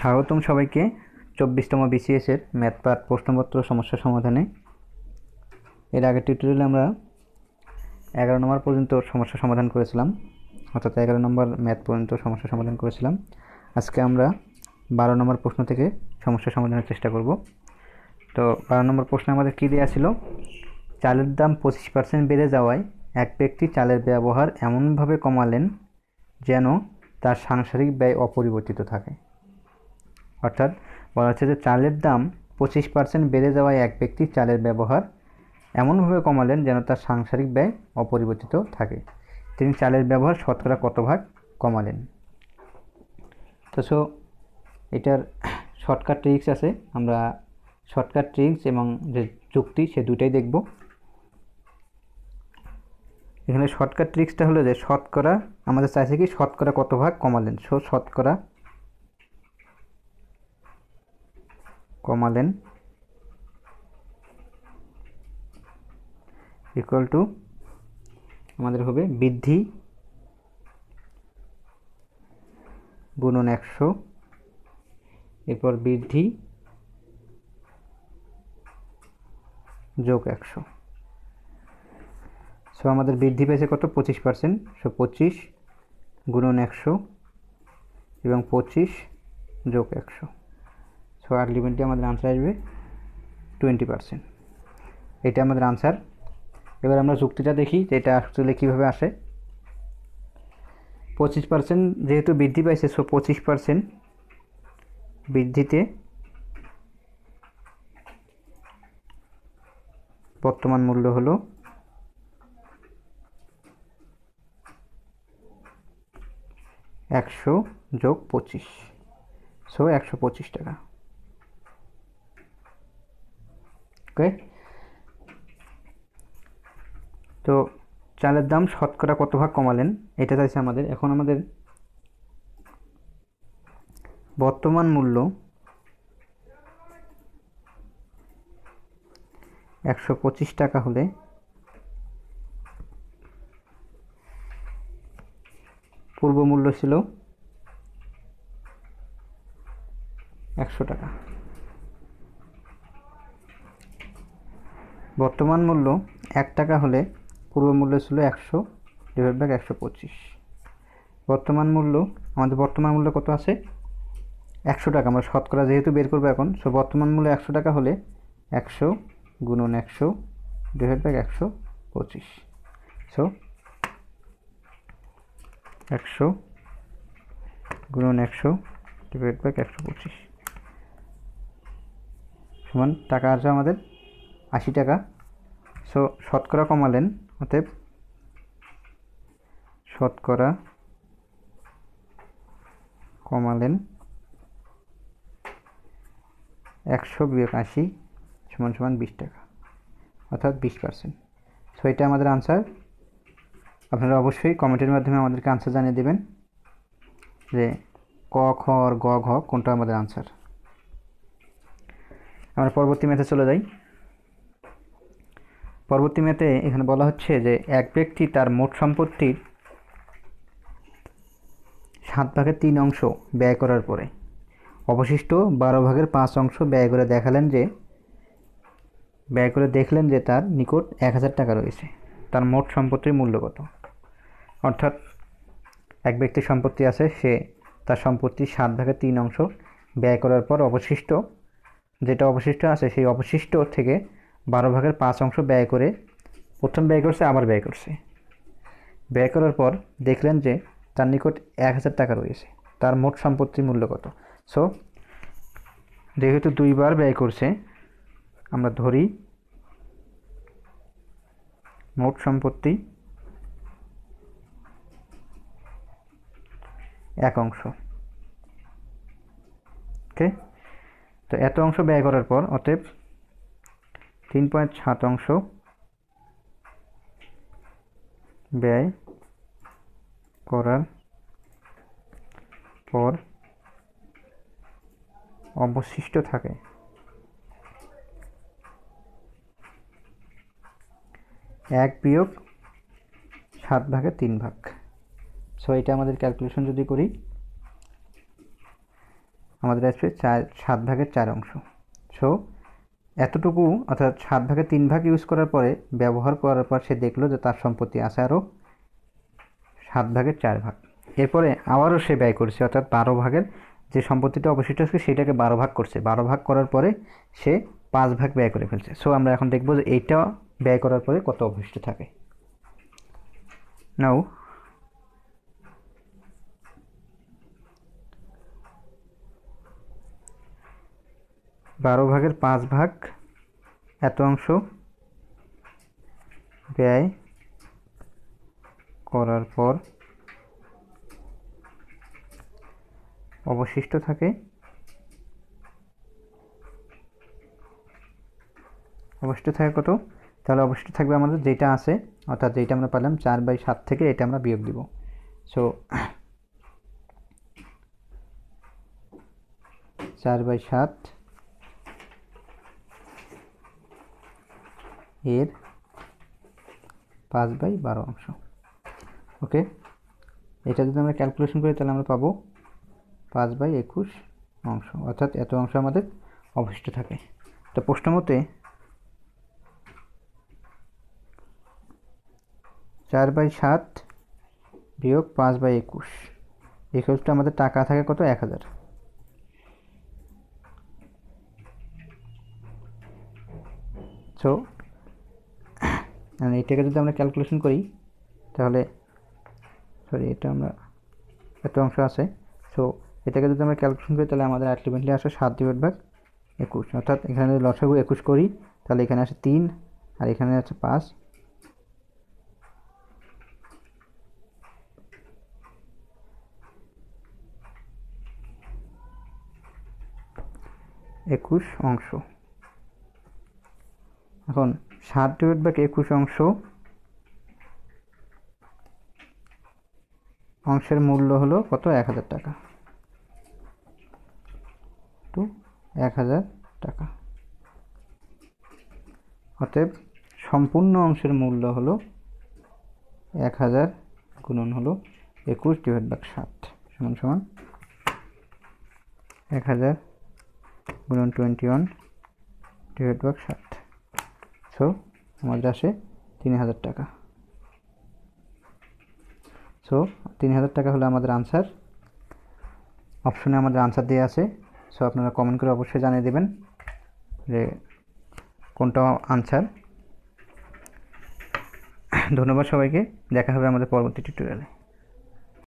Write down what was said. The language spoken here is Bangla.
স্বাগতম সবাইকে চব্বিশতম বিসিএসের ম্যাথ প্রশ্নপত্র সমস্যা সমাধানে এর আগে টিউটোরিয়ালে আমরা এগারো নম্বর পর্যন্ত সমস্যা সমাধান করেছিলাম অর্থাৎ এগারো নম্বর ম্যাথ পর্যন্ত সমস্যা সমাধান করেছিলাম আজকে আমরা বারো নম্বর প্রশ্ন থেকে সমস্যা সমাধানের চেষ্টা করব তো বারো নম্বর প্রশ্নে আমাদের কী দেওয়া ছিল চালের দাম পঁচিশ পার্সেন্ট বেড়ে যাওয়ায় এক ব্যক্তি চালের ব্যবহার এমনভাবে কমালেন যেন তার সাংসারিক ব্যয় অপরিবর্তিত থাকে অর্থাৎ বলা হচ্ছে যে চালের দাম পঁচিশ পার্সেন্ট বেড়ে যাওয়ায় এক ব্যক্তি চালের ব্যবহার এমনভাবে কমালেন যেন তার সাংসারিক ব্যয় অপরিবর্তিত থাকে তিনি চালের ব্যবহার শতকরা কত ভাগ কমালেন তো সো এটার শর্টকাট ট্রিক্স আছে আমরা শর্টকাট ট্রিক্স এবং যে যুক্তি সে দুটাই দেখব এখানে শর্টকাট ট্রিক্সটা হলো যে শতকরা আমাদের চাইছে কি শতকরা কত ভাগ কমালেন সো শতকরা কমালেন ইকুয়াল টু আমাদের হবে বৃদ্ধি গুণন একশো এরপর বৃদ্ধি যোগ একশো সো আমাদের বৃদ্ধি পেয়েছে কত পঁচিশ পার্সেন্ট সো পঁচিশ গুণন একশো এবং পঁচিশ যোগ একশো সো আলটিমেটলি আমাদের আনসার আসবে টোয়েন্টি পারসেন্ট এটা আমাদের আনসার এবার আমরা যুক্তিটা দেখি যে এটা আসলে কীভাবে আসে পঁচিশ পার্সেন্ট যেহেতু বৃদ্ধি পাইছে সো পঁচিশ পার্সেন্ট বৃদ্ধিতে বর্তমান মূল্য হল একশো যোগ পঁচিশ সো একশো পঁচিশ টাকা ওকে তো চালের দাম শতকরা কত ভাগ কমালেন এটা চাইছে আমাদের এখন আমাদের বর্তমান মূল্য একশো পঁচিশ টাকা হলে পূর্ব মূল্য ছিল একশো টাকা বর্তমান মূল্য এক টাকা হলে পূর্ব মূল্য ছিল একশো ডিভাইড ব্যাক একশো পঁচিশ বর্তমান মূল্য আমাদের বর্তমান মূল্য কত আছে একশো টাকা আমরা শতকরা যেহেতু বের করবো এখন সো বর্তমান মূল্য একশো টাকা হলে একশো গুণন একশো ডিভাইড ব্যাক একশো পঁচিশ সো একশো গুণন একশো ডিভাইড ব্যাক একশো পঁচিশ সমান টাকা আছে আমাদের আশি টাকা সো শতকরা কমালেন অতএব শতকরা কমালেন একশো বিয়োগ আশি সমান সমান বিশ টাকা অর্থাৎ বিশ পার্সেন্ট সো এটা আমাদের আনসার আপনারা অবশ্যই কমেন্টের মাধ্যমে আমাদেরকে আনসার জানিয়ে দেবেন যে ক খ আর গ ঘ কোনটা আমাদের আনসার আমরা পরবর্তী মেথে চলে যাই পরবর্তী মেতে এখানে বলা হচ্ছে যে এক ব্যক্তি তার মোট সম্পত্তির সাত ভাগের তিন অংশ ব্যয় করার পরে অবশিষ্ট বারো ভাগের পাঁচ অংশ ব্যয় করে দেখালেন যে ব্যয় করে দেখলেন যে তার নিকট এক হাজার টাকা রয়েছে তার মোট সম্পত্তির মূল্য কত অর্থাৎ এক ব্যক্তির সম্পত্তি আছে সে তার সম্পত্তির সাত ভাগের তিন অংশ ব্যয় করার পর অবশিষ্ট যেটা অবশিষ্ট আছে সেই অবশিষ্ট থেকে বারো ভাগের পাঁচ অংশ ব্যয় করে প্রথম ব্যয় করছে আবার ব্যয় করছে ব্যয় করার পর দেখলেন যে তার নিকট এক হাজার টাকা রয়েছে তার মোট সম্পত্তির মূল্য কত সো যেহেতু দুইবার ব্যয় করছে আমরা ধরি মোট সম্পত্তি এক অংশ ওকে তো এত অংশ ব্যয় করার পর অতএব তিন পয়েন্ট শতাংশ ব্যয় করার পর অবশিষ্ট থাকে এক বিয়োগ সাত ভাগে তিন ভাগ সো এটা আমাদের ক্যালকুলেশন যদি করি আমাদের আসবে চার সাত ভাগের চার অংশ সো এতটুকু অর্থাৎ সাত ভাগে তিন ভাগ ইউজ করার পরে ব্যবহার করার পর সে দেখলো যে তার সম্পত্তি আছে আরও সাত ভাগের চার ভাগ এরপরে আবারও সে ব্যয় করছে অর্থাৎ বারো ভাগের যে সম্পত্তিটা অবশিষ্ট আছে সেটাকে বারো ভাগ করছে বারো ভাগ করার পরে সে পাঁচ ভাগ ব্যয় করে ফেলছে সো আমরা এখন দেখব যে এইটা ব্যয় করার পরে কত অবশিষ্ট থাকে নাও বারো ভাগের পাঁচ ভাগ এত অংশ ব্যয় করার পর অবশিষ্ট থাকে অবশিষ্ট থাকে কত তাহলে অবশিষ্ট থাকবে আমাদের যেটা আছে অর্থাৎ যেটা আমরা পেলাম চার বাই সাত থেকে এটা আমরা বিয়োগ দিব সো চার বাই সাত এর পাঁচ বাই বারো অংশ ওকে এটা যদি আমরা ক্যালকুলেশন করি তাহলে আমরা পাবো পাঁচ বাই একুশ অংশ অর্থাৎ এত অংশ আমাদের অবশিষ্ট থাকে তো প্রশ্ন মতে চার বাই সাত বিয়োগ পাঁচ বাই একুশ একুশটা আমাদের টাকা থাকে কত এক হাজার সো আর মানে এটাকে যদি আমরা ক্যালকুলেশন করি তাহলে সরি এটা আমরা এত অংশ আছে সো এটাকে যদি আমরা ক্যালকুলেশন করি তাহলে আমাদের আলটিমেটলি আসে সাত ডিভাইড ভাগ একুশ অর্থাৎ এখানে যদি লসাগু একুশ করি তাহলে এখানে আসে তিন আর এখানে আছে পাঁচ একুশ অংশ এখন সাত ডিভাইড বাই একুশ অংশ অংশের মূল্য হলো কত এক হাজার টাকা টু এক হাজার টাকা অতএব সম্পূর্ণ অংশের মূল্য হলো এক হাজার গুণন হলো একুশ ডিভাইড বাই সাত সমান সমান এক হাজার গুণন টোয়েন্টি ওয়ান ডিভাইড বাই সাত সো আমাদের আসে তিন হাজার টাকা সো তিন হাজার টাকা হলো আমাদের আনসার অপশনে আমাদের আনসার দেওয়া আছে সো আপনারা কমেন্ট করে অবশ্যই জানিয়ে দেবেন যে কোনটা আনসার ধন্যবাদ সবাইকে দেখা হবে আমাদের পরবর্তী টিউটোরিয়ালে